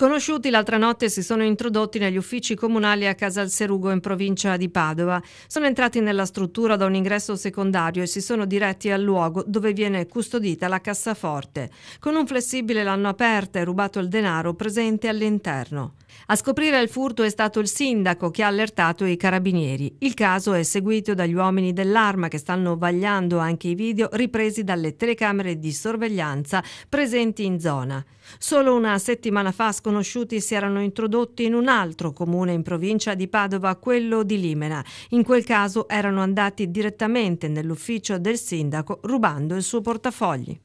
Sconosciuti l'altra notte si sono introdotti negli uffici comunali a Casalserugo in provincia di Padova. Sono entrati nella struttura da un ingresso secondario e si sono diretti al luogo dove viene custodita la cassaforte. Con un flessibile l'hanno aperta e rubato il denaro presente all'interno. A scoprire il furto è stato il sindaco che ha allertato i carabinieri. Il caso è seguito dagli uomini dell'arma che stanno vagliando anche i video ripresi dalle telecamere di sorveglianza presenti in zona. Solo una settimana fa sconosciuti si erano introdotti in un altro comune in provincia di Padova, quello di Limena. In quel caso erano andati direttamente nell'ufficio del sindaco rubando il suo portafogli.